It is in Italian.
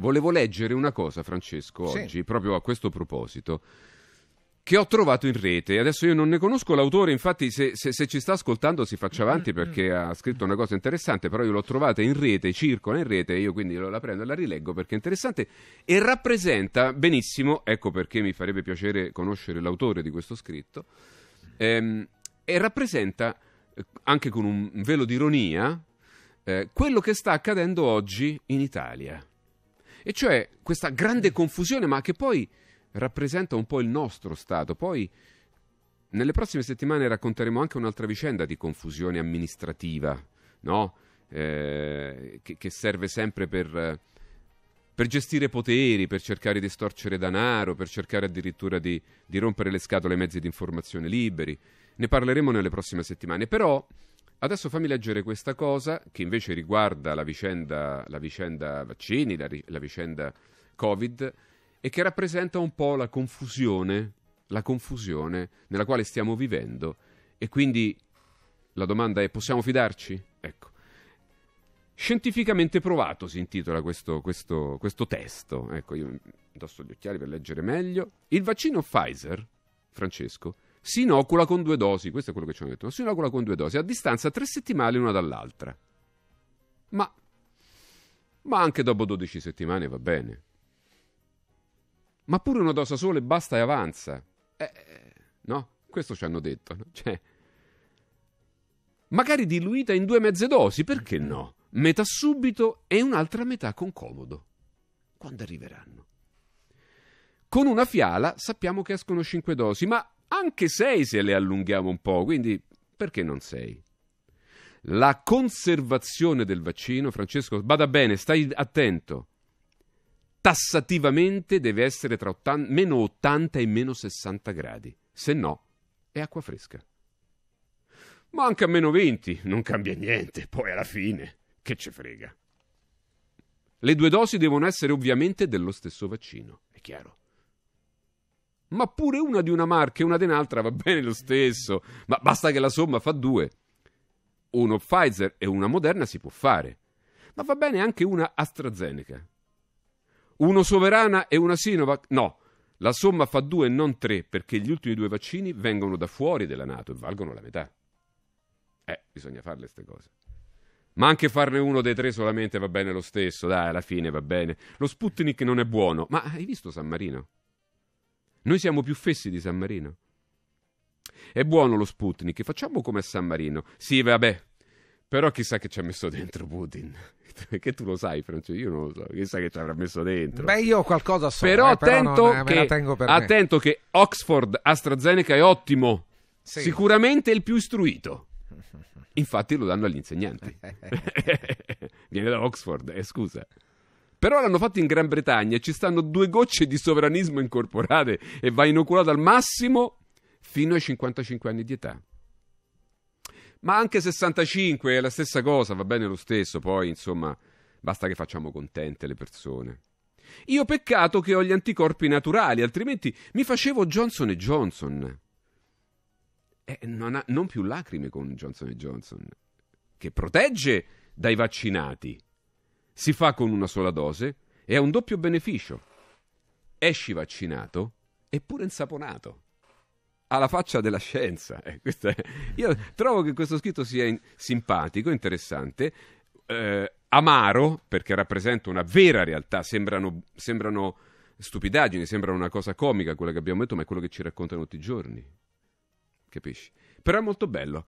Volevo leggere una cosa, Francesco, oggi, sì. proprio a questo proposito che ho trovato in rete. Adesso io non ne conosco l'autore, infatti se, se, se, ci sta ascoltando si faccia avanti perché ha scritto una cosa interessante, però io l'ho trovata in rete, circola in rete, io quindi la prendo e la rileggo perché è interessante e rappresenta benissimo, ecco perché mi farebbe piacere conoscere l'autore di questo scritto, ehm, e rappresenta eh, anche con un velo di ironia eh, quello che sta accadendo oggi in Italia. E cioè questa grande mm. confusione, ma che poi rappresenta un po' il nostro Stato. Poi nelle prossime settimane racconteremo anche un'altra vicenda di confusione amministrativa, no? eh, che, che, serve sempre per, per, gestire poteri, per cercare di storcere denaro, per cercare addirittura di, di rompere le scatole ai mezzi di informazione liberi. Ne parleremo nelle prossime settimane. Però Adesso fammi leggere questa cosa che invece riguarda la vicenda, la vicenda vaccini, la, la vicenda Covid e che rappresenta un po' la confusione, la confusione nella quale stiamo vivendo e quindi la domanda è possiamo fidarci? Ecco. Scientificamente provato si intitola questo, questo, questo testo. Ecco, io indosso gli occhiali per leggere meglio. Il vaccino Pfizer, Francesco, si inocula con due dosi, questo è quello che ci hanno detto, si inocula con due dosi, a distanza tre settimane l'una dall'altra. Ma, ma anche dopo 12 settimane va bene. Ma pure una dose sola e basta e avanza. Eh, no, questo ci hanno detto. Cioè, magari diluita in due mezze dosi, perché no? Metà subito e un'altra metà con comodo. Quando arriveranno? Con una fiala sappiamo che escono cinque dosi, ma anche 6 se le allunghiamo un po', quindi perché non 6? La conservazione del vaccino, Francesco, bada bene, stai attento, tassativamente deve essere tra 80, meno 80 e meno 60 gradi, se no è acqua fresca. Ma anche a meno 20 non cambia niente, poi alla fine che ce frega. Le due dosi devono essere ovviamente dello stesso vaccino, è chiaro ma pure una di una marca e una di un'altra va bene lo stesso, ma basta che la somma fa due. Uno Pfizer e una Moderna si può fare, ma va bene anche una AstraZeneca. Uno Soverana e una Sinovac? No, la somma fa due e non tre, perché gli ultimi due vaccini vengono da fuori della Nato e valgono la metà. Eh, bisogna farle queste cose. Ma anche farne uno dei tre solamente va bene lo stesso, dai, alla fine va bene. Lo Sputnik non è buono, ma hai visto San Marino? Noi siamo più fessi di San Marino. È buono lo Sputnik, facciamo come a San Marino. Sì, vabbè, però chissà che ci ha messo dentro Putin. Perché tu lo sai, Francesco, io non lo so, chissà che ci avrà messo dentro. Beh, io ho qualcosa so. Però, eh, attento, però non, eh, che, attento che Oxford AstraZeneca è ottimo, sì. sicuramente il più istruito. Infatti lo danno agli insegnanti. Viene da Oxford, eh, scusa. Però l'hanno fatto in Gran Bretagna, e ci stanno due gocce di sovranismo incorporate e va inoculato al massimo fino ai 55 anni di età. Ma anche 65 è la stessa cosa, va bene lo stesso, poi insomma basta che facciamo contente le persone. Io peccato che ho gli anticorpi naturali, altrimenti mi facevo Johnson Johnson. Eh, non, ha, non più lacrime con Johnson Johnson, che protegge dai vaccinati. Si fa con una sola dose e ha un doppio beneficio. Esci vaccinato eppure insaponato. Alla faccia della scienza. Eh, è... Io trovo che questo scritto sia in... simpatico, interessante, eh, amaro, perché rappresenta una vera realtà. Sembrano, sembrano stupidaggini, sembrano una cosa comica quella che abbiamo detto, ma è quello che ci raccontano tutti i giorni. Capisci? Però è molto bello.